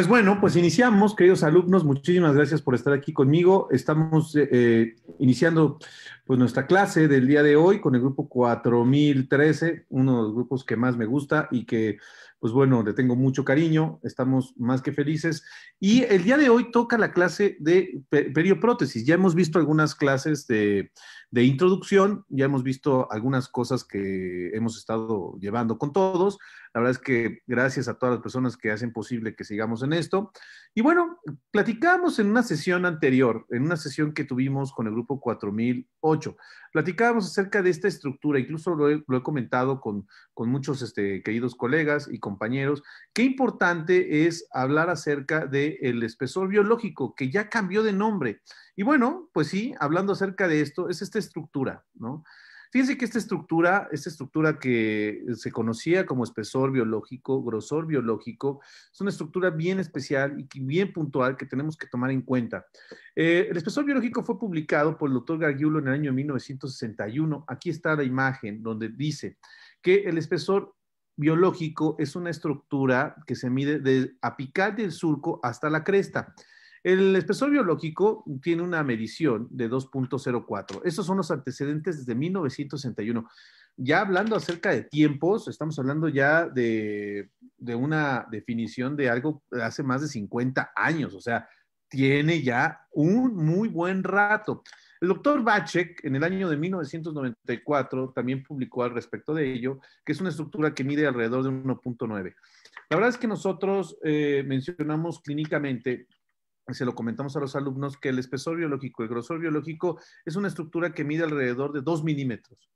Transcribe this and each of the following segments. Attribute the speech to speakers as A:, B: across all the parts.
A: Pues bueno, pues iniciamos, queridos alumnos, muchísimas gracias por estar aquí conmigo. Estamos eh, eh, iniciando pues, nuestra clase del día de hoy con el grupo 4013, uno de los grupos que más me gusta y que pues bueno, le tengo mucho cariño, estamos más que felices. Y el día de hoy toca la clase de perioprótesis. Ya hemos visto algunas clases de, de introducción, ya hemos visto algunas cosas que hemos estado llevando con todos. La verdad es que gracias a todas las personas que hacen posible que sigamos en esto. Y bueno, platicamos en una sesión anterior, en una sesión que tuvimos con el grupo 4008. Platicábamos acerca de esta estructura, incluso lo he, comentado con, muchos este, queridos colegas y compañeros, qué importante es hablar acerca del espesor biológico, que ya cambió de nombre. Y bueno, pues sí, hablando acerca de esto, es esta estructura, ¿no? Fíjense que esta estructura, esta estructura que se conocía como espesor biológico, grosor biológico, es una estructura bien especial y bien puntual que tenemos que tomar en cuenta. Eh, el espesor biológico fue publicado por el doctor Gargiulo en el año 1961. Aquí está la imagen donde dice que el espesor biológico es una estructura que se mide de apical del surco hasta la cresta. El espesor biológico tiene una medición de 2.04. Esos son los antecedentes desde 1961. Ya hablando acerca de tiempos, estamos hablando ya de, una definición de algo hace más de 50 años, o sea, tiene ya un muy buen rato. El doctor Bachek, en el año de 1994, también publicó al respecto de ello, que es una estructura que mide alrededor de 1.9. La verdad es que nosotros eh, mencionamos clínicamente se lo comentamos a los alumnos, que el espesor biológico, el grosor biológico, es una estructura que mide alrededor de 2 milímetros.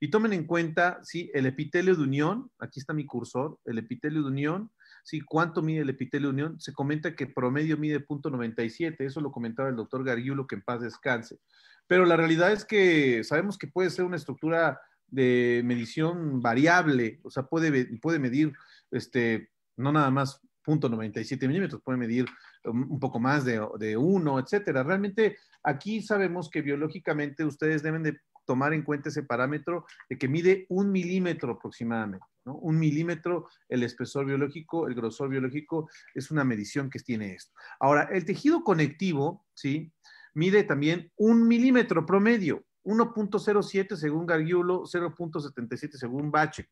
A: Y tomen en cuenta, ¿sí? El epitelio de unión, aquí está mi cursor, el epitelio de unión, ¿sí? ¿Cuánto mide el epitelio de unión? Se comenta que promedio mide 0.97, eso lo comentaba el doctor Gariulo, que en paz descanse. Pero la realidad es que sabemos que puede ser una estructura de medición variable, o sea, puede, puede medir, este, no nada más 0.97 milímetros, puede medir um, un poco más de, de uno, etcétera. Realmente aquí sabemos que biológicamente ustedes deben de tomar en cuenta ese parámetro de que mide un milímetro aproximadamente. ¿no? Un milímetro, el espesor biológico, el grosor biológico, es una medición que tiene esto. Ahora, el tejido conectivo, ¿sí? Mide también un milímetro promedio, 1.07 según Gargiulo, 0.77 según Bachek.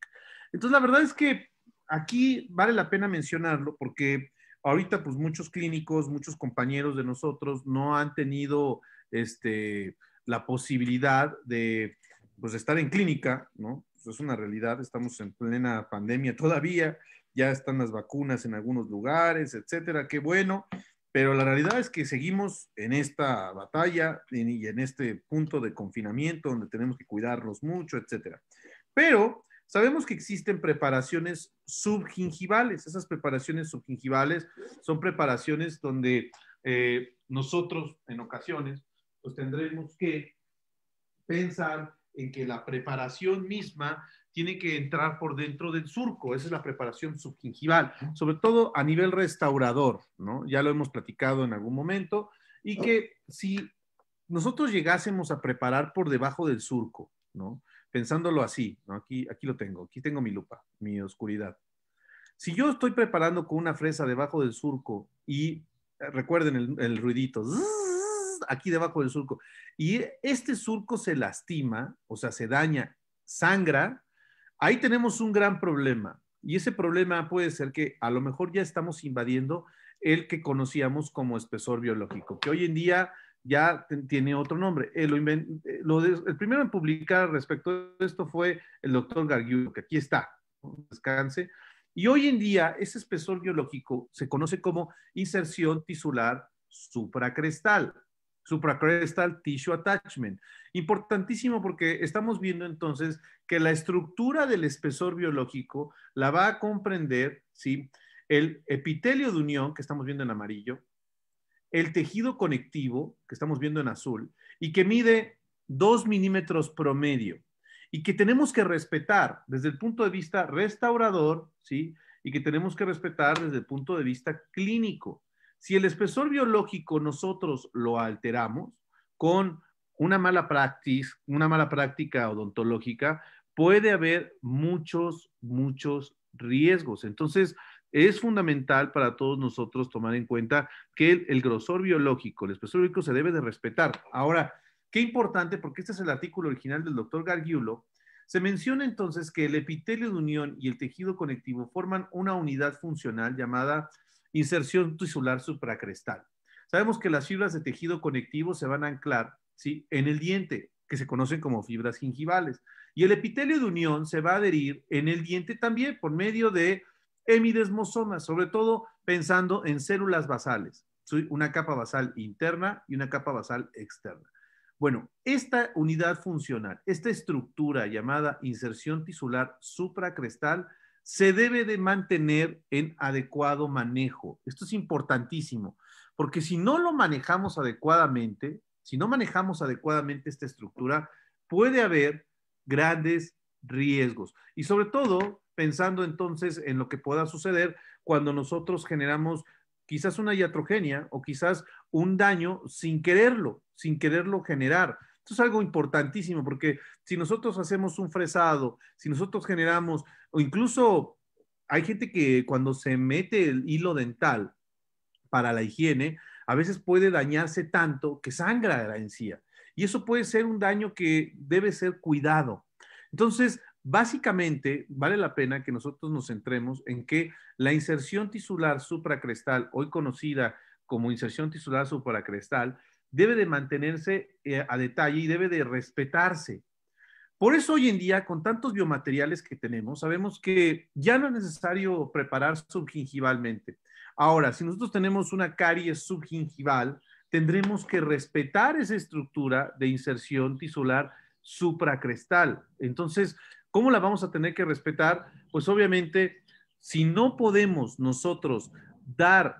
A: Entonces, la verdad es que aquí vale la pena mencionarlo porque ahorita pues muchos clínicos, muchos compañeros de nosotros no han tenido este, la posibilidad de pues estar en clínica, ¿no? Pues, es una realidad, estamos en plena pandemia todavía, ya están las vacunas en algunos lugares, etcétera, qué bueno, pero la realidad es que seguimos en esta batalla y en este punto de confinamiento donde tenemos que cuidarnos mucho, etcétera. Pero Sabemos que existen preparaciones subgingivales. Esas preparaciones subgingivales son preparaciones donde eh, nosotros en ocasiones pues tendremos que pensar en que la preparación misma tiene que entrar por dentro del surco. Esa es la preparación subgingival, sobre todo a nivel restaurador, ¿no? Ya lo hemos platicado en algún momento. Y que si nosotros llegásemos a preparar por debajo del surco, ¿no? pensándolo así, aquí, aquí lo tengo, aquí tengo mi lupa, mi oscuridad. Si yo estoy preparando con una fresa debajo del surco y eh, recuerden el, ruidito, aquí debajo del surco, y este surco se lastima, o sea, se daña, sangra, ahí tenemos un gran problema. Y ese problema puede ser que a lo mejor ya estamos invadiendo el que conocíamos como espesor biológico, que hoy en día ya tiene otro nombre. Eh, eh, el primero en publicar respecto a esto fue el doctor Gargiulo, que aquí está, descanse. Y hoy en día ese espesor biológico se conoce como inserción tisular supracrestal, supracrestal tissue attachment. Importantísimo porque estamos viendo entonces que la estructura del espesor biológico la va a comprender, ¿sí? El epitelio de unión, que estamos viendo en amarillo, el tejido conectivo, que estamos viendo en azul, y que mide 2 milímetros promedio, y que tenemos que respetar desde el punto de vista restaurador, ¿sí? Y que tenemos que respetar desde el punto de vista clínico. Si el espesor biológico nosotros lo alteramos con una mala práctica, una mala práctica odontológica, puede haber muchos, muchos riesgos. Entonces, es fundamental para todos nosotros tomar en cuenta que el, grosor biológico, el espesor biológico se debe de respetar. Ahora, qué importante, porque este es el artículo original del doctor Gargiulo, se menciona entonces que el epitelio de unión y el tejido conectivo forman una unidad funcional llamada inserción tisular supracrestal. Sabemos que las fibras de tejido conectivo se van a anclar ¿sí? en el diente, que se conocen como fibras gingivales. Y el epitelio de unión se va a adherir en el diente también por medio de hemidesmosomas, sobre todo pensando en células basales, una capa basal interna y una capa basal externa. Bueno, esta unidad funcional, esta estructura llamada inserción tisular supracrestal, se debe de mantener en adecuado manejo. Esto es importantísimo, porque si no lo manejamos adecuadamente, si no manejamos adecuadamente esta estructura, puede haber grandes riesgos. Y sobre todo, pensando entonces en lo que pueda suceder cuando nosotros generamos quizás una iatrogenia o quizás un daño sin quererlo, sin quererlo generar. Esto es algo importantísimo porque si nosotros hacemos un fresado, si nosotros generamos, o incluso hay gente que cuando se mete el hilo dental para la higiene, a veces puede dañarse tanto que sangra la encía. Y eso puede ser un daño que debe ser cuidado. Entonces, Básicamente, vale la pena que nosotros nos centremos en que la inserción tisular supracrestal, hoy conocida como inserción tisular supracrestal, debe de mantenerse eh, a detalle y debe de respetarse. Por eso hoy en día, con tantos biomateriales que tenemos, sabemos que ya no es necesario preparar subgingivalmente. Ahora, si nosotros tenemos una caries subgingival, tendremos que respetar esa estructura de inserción tisular supracrestal. Entonces, ¿Cómo la vamos a tener que respetar? Pues obviamente, si no podemos nosotros dar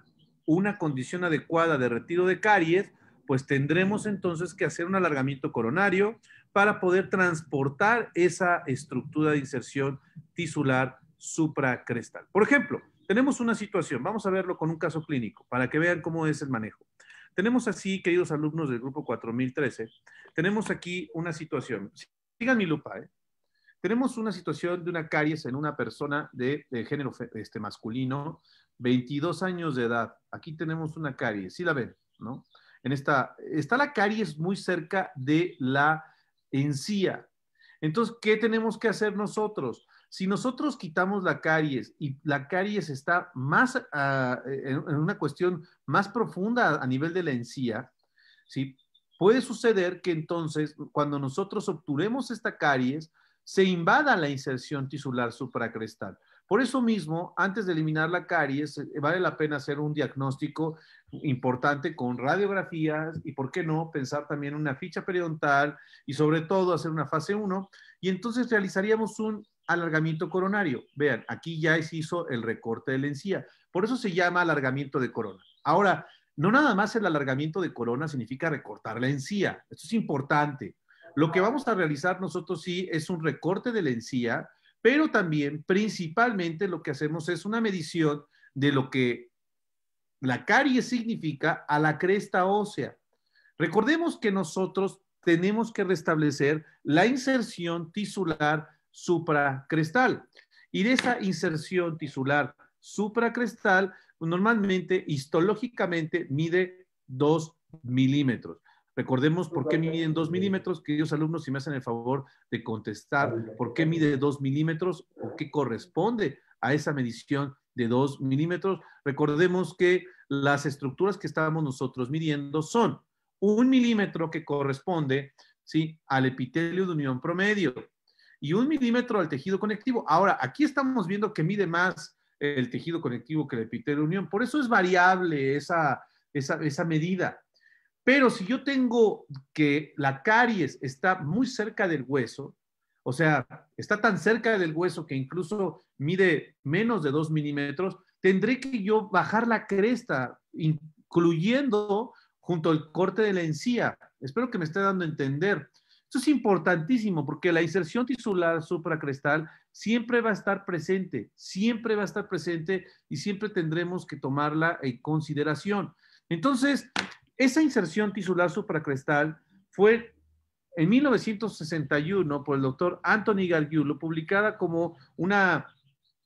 A: una condición adecuada de retiro de caries, pues tendremos entonces que hacer un alargamiento coronario para poder transportar esa estructura de inserción tisular supracrestal. Por ejemplo, tenemos una situación, vamos a verlo con un caso clínico para que vean cómo es el manejo. Tenemos así, queridos alumnos del grupo 4013, tenemos aquí una situación. Sigan mi lupa, ¿eh? Tenemos una situación de una caries en una persona de, género este, masculino, 22 años de edad. Aquí tenemos una caries, sí la ven, ¿no? En esta, está la caries muy cerca de la encía. Entonces, ¿qué tenemos que hacer nosotros? Si nosotros quitamos la caries y la caries está más ah, en, en, una cuestión más profunda a nivel de la encía, ¿sí? puede suceder que entonces cuando nosotros obturemos esta caries, se invada la inserción tisular supracrestal. Por eso mismo, antes de eliminar la caries, eh, vale la pena hacer un diagnóstico importante con radiografías y, ¿por qué no?, pensar también una ficha periodontal y sobre todo hacer una fase 1. Y entonces realizaríamos un alargamiento coronario. Vean, aquí ya se hizo el recorte de la encía. Por eso se llama alargamiento de corona. Ahora, no nada más el alargamiento de corona significa recortar la encía. Esto es importante. Lo que vamos a realizar nosotros sí es un recorte de la encía, pero también principalmente lo que hacemos es una medición de lo que la carie significa a la cresta ósea. Recordemos que nosotros tenemos que restablecer la inserción tisular supracrestal. Y de esa inserción tisular supracrestal, normalmente, histológicamente, mide 2 milímetros. Recordemos por qué miden dos milímetros, queridos alumnos, si me hacen el favor de contestar por qué mide dos milímetros o qué corresponde a esa medición de dos milímetros. Recordemos que las estructuras que estábamos nosotros midiendo son un milímetro que corresponde ¿sí? al epitelio de unión promedio y un milímetro al tejido conectivo. Ahora, aquí estamos viendo que mide más el tejido conectivo que el epitelio de unión. Por eso es variable esa, esa, esa medida. Pero si yo tengo que la caries está muy cerca del hueso, o sea, está tan cerca del hueso que incluso mide menos de 2 milímetros, tendré que yo bajar la cresta, incluyendo junto al corte de la encía. Espero que me esté dando a entender. Esto es importantísimo porque la inserción tisular supracrestal siempre va a estar presente, siempre va a estar presente y siempre tendremos que tomarla en consideración. Entonces, esa inserción tisular supracrestal fue en 1961 por el doctor Anthony Gargiulo, publicada como una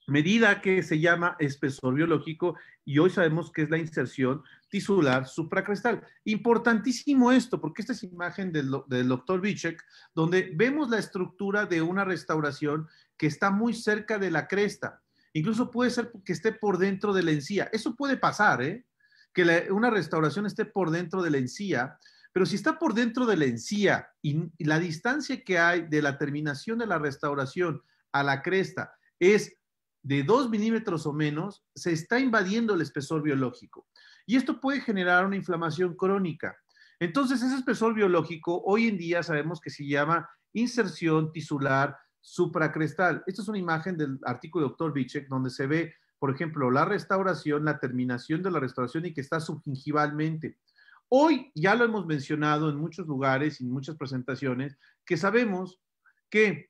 A: medida que se llama espesor biológico y hoy sabemos que es la inserción tisular supracrestal. Importantísimo esto, porque esta es imagen del, doctor Bichek, donde vemos la estructura de una restauración que está muy cerca de la cresta. Incluso puede ser que esté por dentro de la encía. Eso puede pasar, ¿eh? que una restauración esté por dentro de la encía, pero si está por dentro de la encía y, la distancia que hay de la terminación de la restauración a la cresta es de 2 milímetros o menos, se está invadiendo el espesor biológico. Y esto puede generar una inflamación crónica. Entonces, ese espesor biológico hoy en día sabemos que se llama inserción tisular supracrestal. Esta es una imagen del artículo del doctor Bichek, donde se ve por ejemplo, la restauración, la terminación de la restauración y que está subgingivalmente. Hoy ya lo hemos mencionado en muchos lugares y en muchas presentaciones, que sabemos que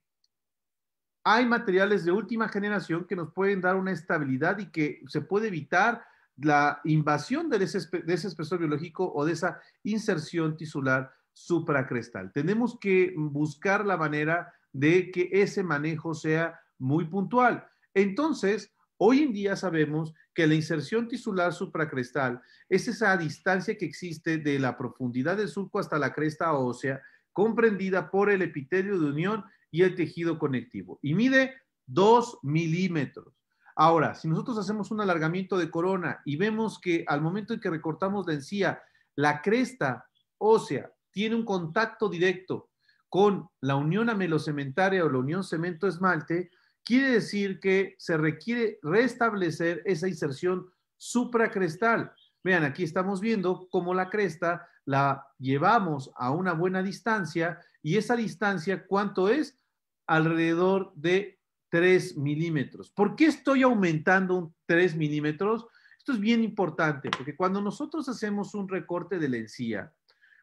A: hay materiales de última generación que nos pueden dar una estabilidad y que se puede evitar la invasión de ese, de ese espesor biológico o de esa inserción tisular supracrestal. Tenemos que buscar la manera de que ese manejo sea muy puntual. Entonces, Hoy en día sabemos que la inserción tisular supracrestal es esa distancia que existe de la profundidad del surco hasta la cresta ósea, comprendida por el epitelio de unión y el tejido conectivo, y mide 2 milímetros. Ahora, si nosotros hacemos un alargamiento de corona y vemos que al momento en que recortamos la encía, la cresta ósea tiene un contacto directo con la unión amelocementaria o la unión cemento-esmalte, quiere decir que se requiere restablecer esa inserción supracrestal. Vean, aquí estamos viendo cómo la cresta la llevamos a una buena distancia y esa distancia, ¿cuánto es? Alrededor de 3 milímetros. ¿Por qué estoy aumentando un 3 milímetros? Esto es bien importante, porque cuando nosotros hacemos un recorte de la encía,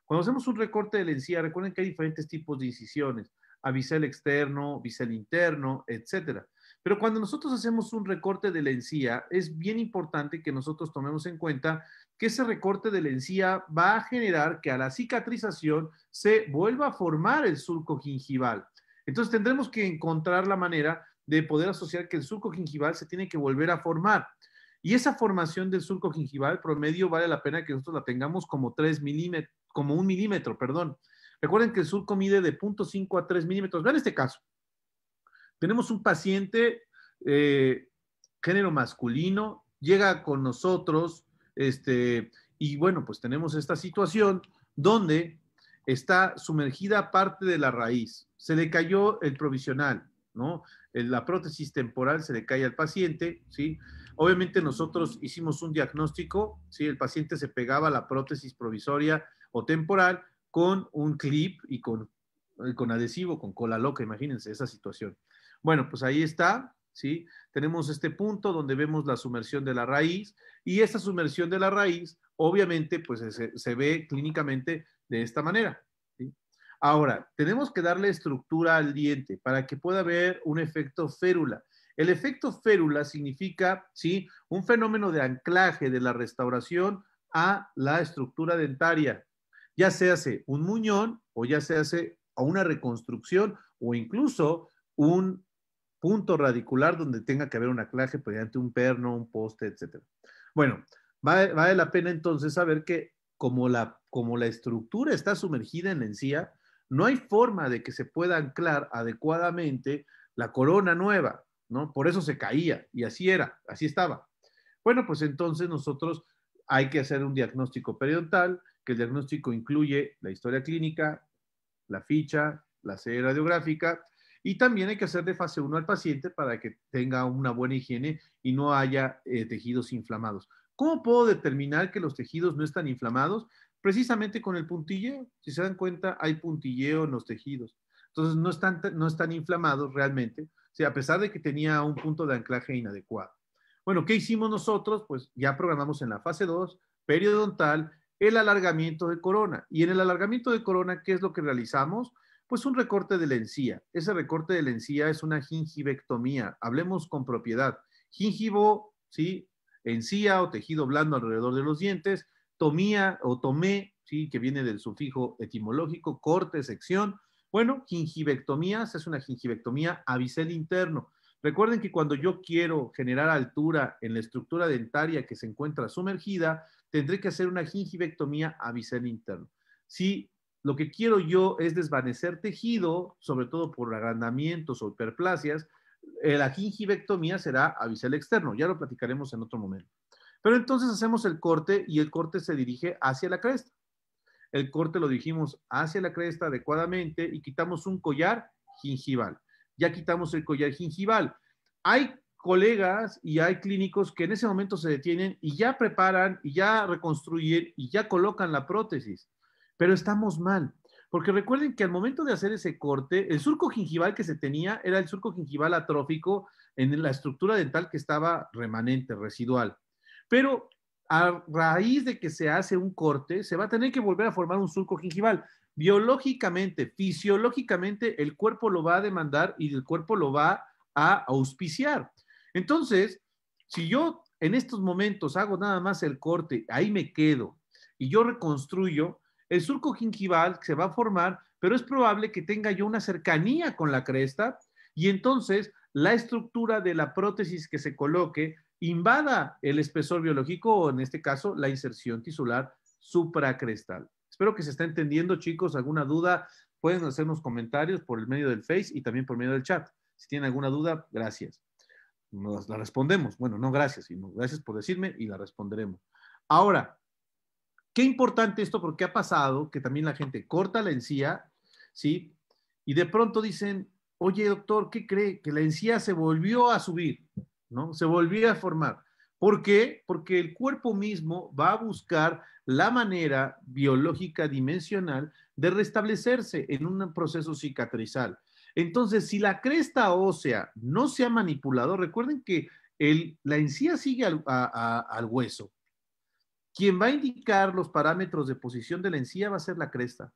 A: cuando hacemos un recorte de la encía, recuerden que hay diferentes tipos de incisiones a bisel externo, bisel interno, etcétera. Pero cuando nosotros hacemos un recorte de la encía, es bien importante que nosotros tomemos en cuenta que ese recorte de la encía va a generar que a la cicatrización se vuelva a formar el surco gingival. Entonces tendremos que encontrar la manera de poder asociar que el surco gingival se tiene que volver a formar. Y esa formación del surco gingival promedio vale la pena que nosotros la tengamos como 3 milímetros, como un milímetro, perdón. Recuerden que el surco mide de 0.5 a 3 milímetros. Vean este caso. Tenemos un paciente, eh, género masculino, llega con nosotros, este, y bueno, pues tenemos esta situación donde está sumergida parte de la raíz. Se le cayó el provisional, ¿no? La prótesis temporal se le cae al paciente, ¿sí? Obviamente nosotros hicimos un diagnóstico, ¿sí? El paciente se pegaba a la prótesis provisoria o temporal con un clip y con, con adhesivo, con cola loca, imagínense esa situación. Bueno, pues ahí está, ¿sí? Tenemos este punto donde vemos la sumersión de la raíz y esta sumersión de la raíz, obviamente, pues se, ve clínicamente de esta manera. Ahora, tenemos que darle estructura al diente para que pueda haber un efecto férula. El efecto férula significa, ¿sí? Un fenómeno de anclaje de la restauración a la estructura dentaria, ya se hace un muñón o ya se hace una reconstrucción o incluso un punto radicular donde tenga que haber un anclaje mediante un perno, un poste, etc. Bueno, vale, la pena entonces saber que como la, como la estructura está sumergida en la encía, no hay forma de que se pueda anclar adecuadamente la corona nueva, ¿no? Por eso se caía y así era, así estaba. Bueno, pues entonces nosotros hay que hacer un diagnóstico periodontal, el diagnóstico incluye la historia clínica, la ficha, la serie radiográfica y también hay que hacer de fase 1 al paciente para que tenga una buena higiene y no haya eh, tejidos inflamados. ¿Cómo puedo determinar que los tejidos no están inflamados? Precisamente con el puntilleo. Si se dan cuenta, hay puntilleo en los tejidos. Entonces, no están, no están inflamados realmente, a pesar de que tenía un punto de anclaje inadecuado. Bueno, ¿qué hicimos nosotros? Pues ya programamos en la fase 2, periodontal, el alargamiento de corona. Y en el alargamiento de corona, ¿qué es lo que realizamos? Pues un recorte de la encía. Ese recorte de la encía es una gingivectomía. Hablemos con propiedad. Gingivo, ¿sí? Encía o tejido blando alrededor de los dientes. Tomía o tomé, ¿sí? Que viene del sufijo etimológico, corte, sección. Bueno, gingivectomías es una gingivectomía a bisel interno. Recuerden que cuando yo quiero generar altura en la estructura dentaria que se encuentra sumergida, tendré que hacer una gingivectomía bisel interno. Si lo que quiero yo es desvanecer tejido, sobre todo por agrandamientos o hiperplasias, eh, la gingivectomía será a bisel externo. Ya lo platicaremos en otro momento. Pero entonces hacemos el corte y el corte se dirige hacia la cresta. El corte lo dirigimos hacia la cresta adecuadamente y quitamos un collar gingival. Ya quitamos el collar gingival. Hay colegas y hay clínicos que en ese momento se detienen y ya preparan y ya reconstruyen y ya colocan la prótesis, pero estamos mal. Porque recuerden que al momento de hacer ese corte, el surco gingival que se tenía era el surco gingival atrófico en la estructura dental que estaba remanente, residual. Pero a raíz de que se hace un corte, se va a tener que volver a formar un surco gingival. Biológicamente, fisiológicamente, el cuerpo lo va a demandar y el cuerpo lo va a auspiciar. Entonces, si yo en estos momentos hago nada más el corte, ahí me quedo y yo reconstruyo, el surco gingival se va a formar, pero es probable que tenga yo una cercanía con la cresta y entonces la estructura de la prótesis que se coloque invada el espesor biológico o en este caso la inserción tisular supracrestal. Espero que se está entendiendo, chicos. ¿Alguna duda? Pueden hacernos comentarios por el medio del Face y también por medio del chat. Si tienen alguna duda, gracias nos la respondemos. Bueno, no gracias, sino gracias por decirme y la responderemos. Ahora, qué importante esto porque ha pasado que también la gente corta la encía, ¿sí? Y de pronto dicen, oye doctor, ¿qué cree? Que la encía se volvió a subir, ¿no? Se volvió a formar. ¿Por qué? Porque el cuerpo mismo va a buscar la manera biológica dimensional de restablecerse en un proceso cicatrizal. Entonces, si la cresta ósea no se ha manipulado, recuerden que la encía sigue al, al hueso. Quien va a indicar los parámetros de posición de la encía va a ser la cresta.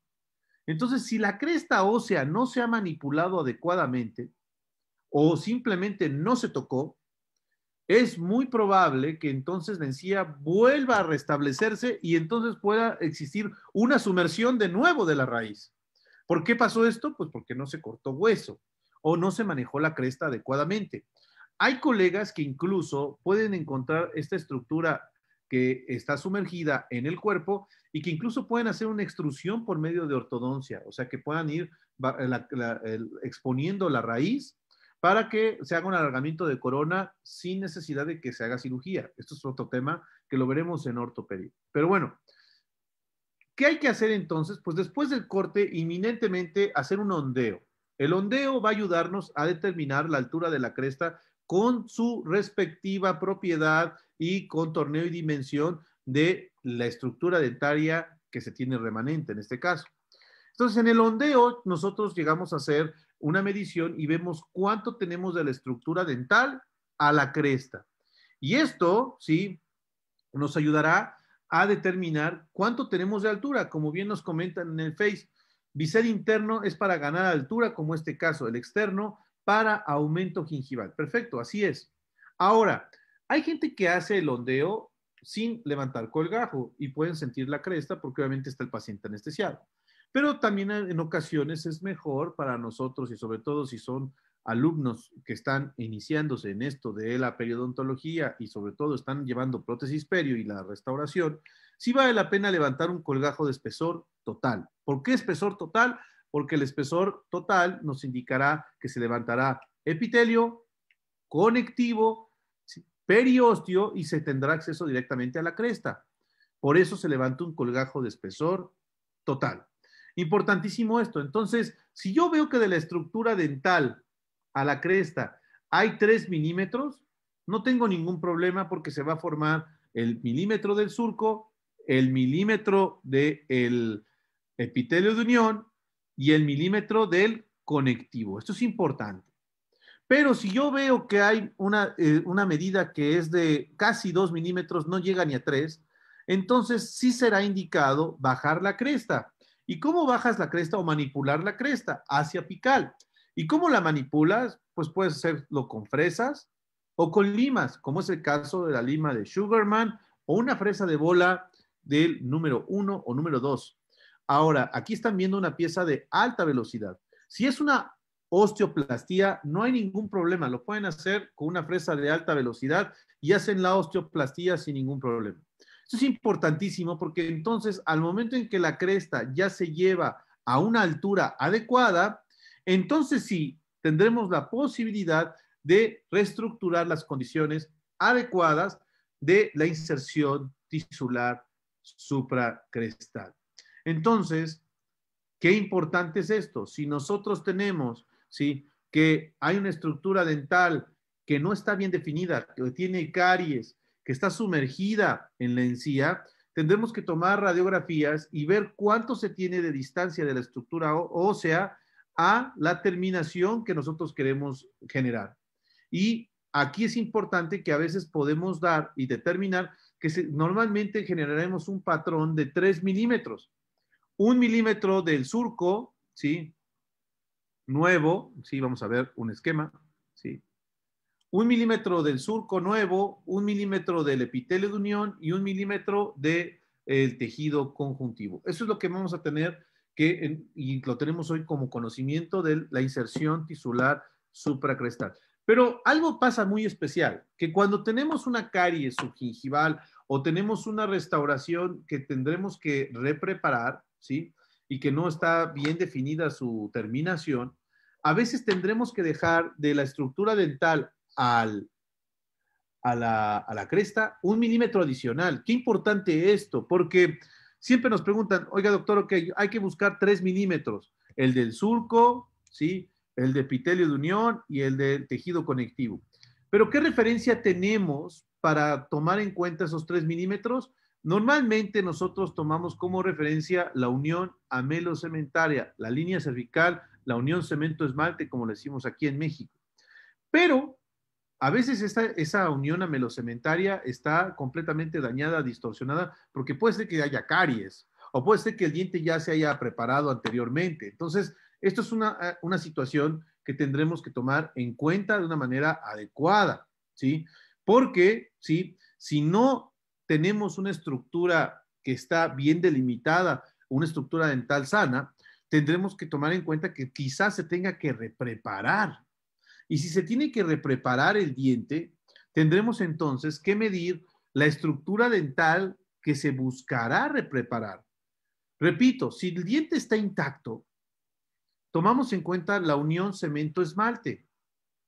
A: Entonces, si la cresta ósea no se ha manipulado adecuadamente o simplemente no se tocó, es muy probable que entonces la encía vuelva a restablecerse y entonces pueda existir una sumersión de nuevo de la raíz. ¿Por qué pasó esto? Pues porque no se cortó hueso o no se manejó la cresta adecuadamente. Hay colegas que incluso pueden encontrar esta estructura que está sumergida en el cuerpo y que incluso pueden hacer una extrusión por medio de ortodoncia, o sea, que puedan ir exponiendo la raíz para que se haga un alargamiento de corona sin necesidad de que se haga cirugía. Esto es otro tema que lo veremos en ortopedia. Pero bueno, ¿Qué hay que hacer entonces? Pues después del corte, inminentemente hacer un ondeo. El ondeo va a ayudarnos a determinar la altura de la cresta con su respectiva propiedad y con torneo y dimensión de la estructura dentaria que se tiene remanente en este caso. Entonces, en el ondeo nosotros llegamos a hacer una medición y vemos cuánto tenemos de la estructura dental a la cresta. Y esto, sí, nos ayudará a determinar cuánto tenemos de altura, como bien nos comentan en el Face. Bisel interno es para ganar altura, como este caso, el externo para aumento gingival. Perfecto, así es. Ahora, hay gente que hace el ondeo sin levantar colgajo y pueden sentir la cresta porque obviamente está el paciente anestesiado. Pero también en ocasiones es mejor para nosotros y sobre todo si son alumnos que están iniciándose en esto de la periodontología y sobre todo están llevando prótesis perio y la restauración, sí vale la pena levantar un colgajo de espesor total. ¿Por qué espesor total? Porque el espesor total nos indicará que se levantará epitelio, conectivo, periostio y se tendrá acceso directamente a la cresta. Por eso se levanta un colgajo de espesor total. Importantísimo esto. Entonces, si yo veo que de la estructura dental a la cresta hay 3 milímetros, no tengo ningún problema porque se va a formar el milímetro del surco, el milímetro del el epitelio de unión y el milímetro del conectivo. Esto es importante. Pero si yo veo que hay una, eh, una medida que es de casi 2 milímetros, no llega ni a 3, entonces sí será indicado bajar la cresta. ¿Y cómo bajas la cresta o manipular la cresta? Hacia apical. ¿Y cómo la manipulas? Pues puedes hacerlo con fresas o con limas, como es el caso de la lima de Sugarman o una fresa de bola del número 1 o número 2. Ahora, aquí están viendo una pieza de alta velocidad. Si es una osteoplastía, no hay ningún problema. Lo pueden hacer con una fresa de alta velocidad y hacen la osteoplastía sin ningún problema. Eso es importantísimo porque entonces al momento en que la cresta ya se lleva a una altura adecuada, entonces sí tendremos la posibilidad de reestructurar las condiciones adecuadas de la inserción tisular supracrestal. Entonces, qué importante es esto. Si nosotros tenemos, sí, que hay una estructura dental que no está bien definida, que tiene caries, que está sumergida en la encía, tendremos que tomar radiografías y ver cuánto se tiene de distancia de la estructura ósea a la terminación que nosotros queremos generar. Y aquí es importante que a veces podemos dar y determinar que normalmente generaremos un patrón de 3 milímetros. Un milímetro del surco, ¿sí? Nuevo, ¿sí? Vamos a ver un esquema, ¿sí? Un milímetro del surco nuevo, un milímetro del epitelio de unión y un milímetro de, eh, el tejido conjuntivo. Eso es lo que vamos a tener y lo tenemos hoy como conocimiento de la inserción tisular supracrestal. Pero algo pasa muy especial, que cuando tenemos una caries subgingival o tenemos una restauración que tendremos que repreparar, ¿sí? Y que no está bien definida su terminación, a veces tendremos que dejar de la estructura dental a la cresta un milímetro adicional. Qué importante esto, porque Siempre nos preguntan, oiga doctor, ok, hay que buscar tres milímetros, el del surco, ¿sí? el de epitelio de unión y el del tejido conectivo. Pero ¿qué referencia tenemos para tomar en cuenta esos tres milímetros? Normalmente nosotros tomamos como referencia la unión amelocementaria, la línea cervical, la unión cemento-esmalte, como le decimos aquí en México. Pero a veces esa unión amelocementaria está completamente dañada, distorsionada, porque puede ser que haya caries o puede ser que el diente ya se haya preparado anteriormente. Entonces, esto es una, eh, una situación que tendremos que tomar en cuenta de una manera adecuada, ¿sí? Porque, ¿sí? Si no tenemos una estructura que está bien delimitada, una estructura dental sana, tendremos que tomar en cuenta que quizás se tenga que repreparar y si se tiene que repreparar el diente, tendremos entonces que medir la estructura dental que se buscará repreparar. Repito, si el diente está intacto, tomamos en cuenta la unión cemento-esmalte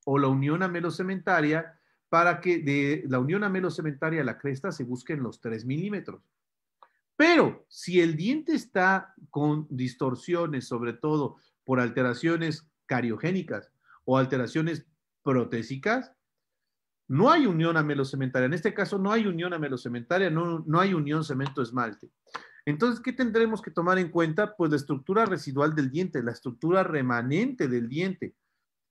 A: o la unión amelocementaria para que de la unión amelocementaria a la cresta se busquen los 3 milímetros. Pero si el diente está con distorsiones, sobre todo por alteraciones cariogénicas, o alteraciones protésicas, no hay unión amelocementaria. En este caso no hay unión amelocementaria, no, no hay unión cemento-esmalte. Entonces, ¿qué tendremos que tomar en cuenta? Pues la estructura residual del diente, la estructura remanente del diente.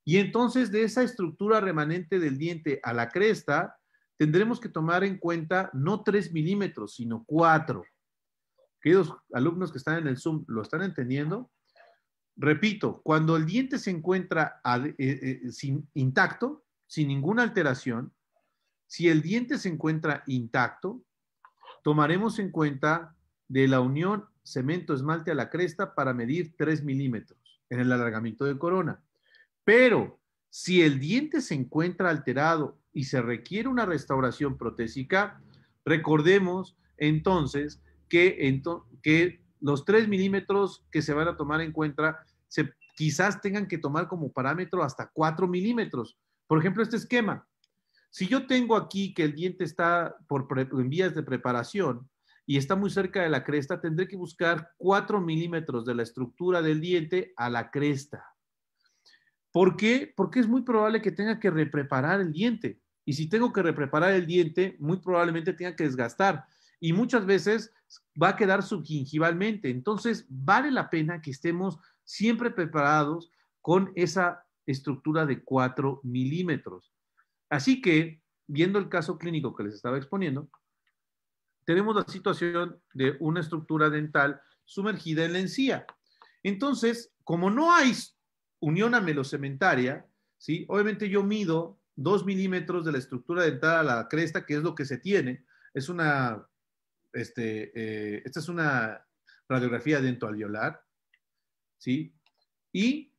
A: Y entonces de esa estructura remanente del diente a la cresta, tendremos que tomar en cuenta no 3 milímetros, sino 4. Queridos alumnos que están en el Zoom, ¿lo están entendiendo? Repito, cuando el diente se encuentra eh, eh, intacto, sin ninguna alteración, si el diente se encuentra intacto, tomaremos en cuenta de la unión cemento-esmalte a la cresta para medir 3 milímetros en el alargamiento de corona. Pero si el diente se encuentra alterado y se requiere una restauración protésica, recordemos entonces que, que los 3 milímetros que se van a tomar en cuenta, se, quizás tengan que tomar como parámetro hasta 4 milímetros. Por ejemplo, este esquema. Si yo tengo aquí que el diente está por en vías de preparación y está muy cerca de la cresta, tendré que buscar 4 milímetros de la estructura del diente a la cresta. ¿Por qué? Porque es muy probable que tenga que repreparar el diente. Y si tengo que repreparar el diente, muy probablemente tenga que desgastar y muchas veces va a quedar subgingivalmente. Entonces, vale la pena que estemos siempre preparados con esa estructura de 4 milímetros. Así que, viendo el caso clínico que les estaba exponiendo, tenemos la situación de una estructura dental sumergida en la encía. Entonces, como no hay unión amelocementaria, ¿sí? obviamente yo mido 2 milímetros de la estructura dental a la cresta, que es lo que se tiene. Es una este, eh, esta es una radiografía dentro alveolar, ¿sí? Y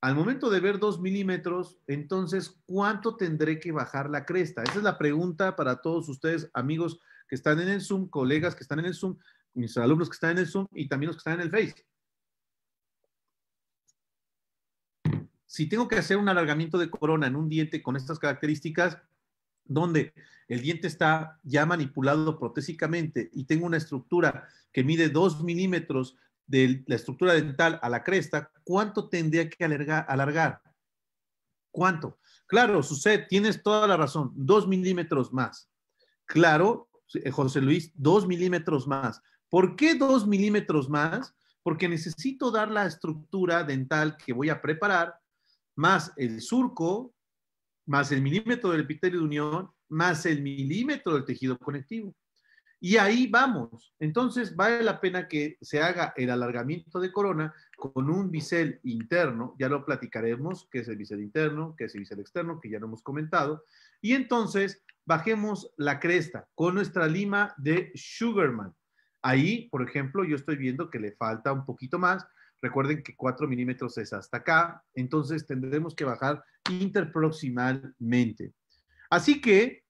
A: al momento de ver 2 milímetros, entonces, ¿cuánto tendré que bajar la cresta? Esa es la pregunta para todos ustedes, amigos que están en el Zoom, colegas que están en el Zoom, mis alumnos que están en el Zoom y también los que están en el Face. Si tengo que hacer un alargamiento de corona en un diente con estas características, donde el diente está ya manipulado protésicamente y tengo una estructura que mide 2 milímetros de la estructura dental a la cresta, ¿cuánto tendría que alargar? alargar? ¿Cuánto? Claro, sucede, tienes toda la razón, 2 milímetros más. Claro, eh, José Luis, 2 milímetros más. ¿Por qué 2 milímetros más? Porque necesito dar la estructura dental que voy a preparar, más el surco, más el milímetro del epitelio de unión, más el milímetro del tejido conectivo. Y ahí vamos. Entonces, vale la pena que se haga el alargamiento de corona con un bisel interno, ya lo platicaremos, que es el bisel interno, que es el bisel externo, que ya lo hemos comentado. Y entonces, bajemos la cresta con nuestra lima de Sugarman. Ahí, por ejemplo, yo estoy viendo que le falta un poquito más, Recuerden que 4 milímetros es hasta acá, entonces tendremos que bajar interproximalmente. Así que,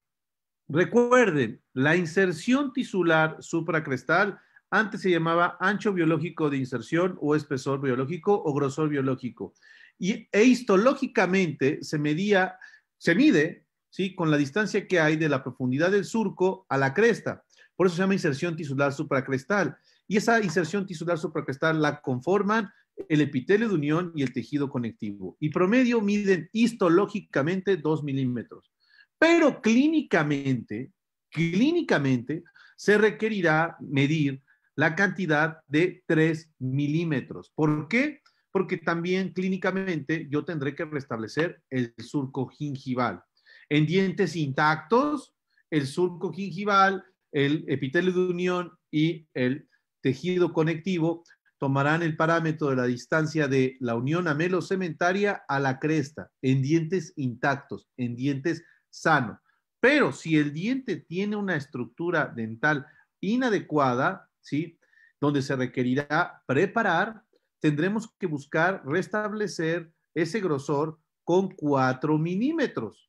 A: recuerden, la inserción tisular supracrestal antes se llamaba ancho biológico de inserción o espesor biológico o grosor biológico. Y, e histológicamente se medía, se mide, ¿sí? Con la distancia que hay de la profundidad del surco a la cresta. Por eso se llama inserción tisular supracrestal y esa inserción tisular supracristal la conforman el epitelio de unión y el tejido conectivo. Y promedio miden histológicamente 2 milímetros. Pero clínicamente, clínicamente se requerirá medir la cantidad de 3 milímetros. ¿Por qué? Porque también clínicamente yo tendré que restablecer el surco gingival. En dientes intactos, el surco gingival, el epitelio de unión y el tejido conectivo tomarán el parámetro de la distancia de la unión amelocementaria a la cresta en dientes intactos, en dientes sanos. Pero si el diente tiene una estructura dental inadecuada, ¿sí? donde se requerirá preparar, tendremos que buscar restablecer ese grosor con 4 milímetros.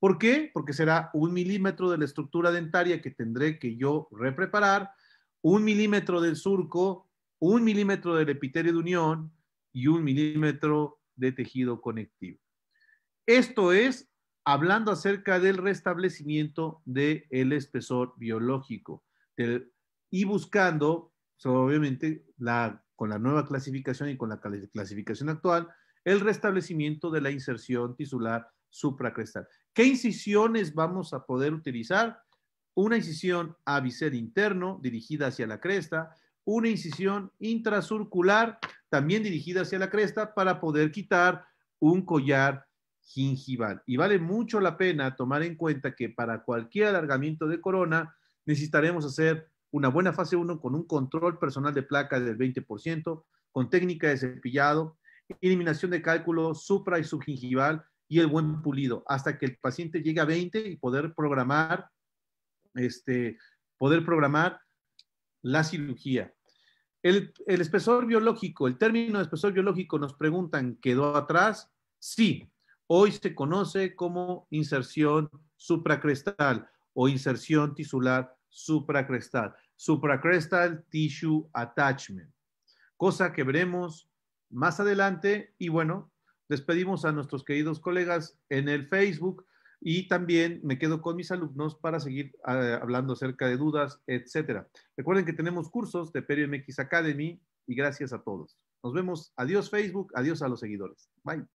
A: ¿Por qué? Porque será un milímetro de la estructura dentaria que tendré que yo repreparar un milímetro del surco, un milímetro del epitelio de unión y un milímetro de tejido conectivo. Esto es hablando acerca del restablecimiento del espesor biológico y buscando, obviamente, con la nueva clasificación y con la clasificación actual, el restablecimiento de la inserción tisular supracrestal. ¿Qué incisiones vamos a poder utilizar? una incisión a bisel interno dirigida hacia la cresta, una incisión intracircular también dirigida hacia la cresta para poder quitar un collar gingival. Y vale mucho la pena tomar en cuenta que para cualquier alargamiento de corona necesitaremos hacer una buena fase 1 con un control personal de placa del 20%, con técnica de cepillado, eliminación de cálculo supra y subgingival y el buen pulido, hasta que el paciente llegue a 20 y poder programar este, poder programar la cirugía. El, espesor biológico, el término de espesor biológico, nos preguntan, ¿quedó atrás? Sí. Hoy se conoce como inserción supracrestal o inserción tisular supracrestal. Supracrestal tissue attachment. Cosa que veremos más adelante. Y bueno, despedimos a nuestros queridos colegas en el Facebook y también me quedo con mis alumnos para seguir eh, hablando acerca de dudas, etcétera. Recuerden que tenemos cursos de Perio MX Academy y gracias a todos. Nos vemos. Adiós Facebook, adiós a los seguidores. Bye.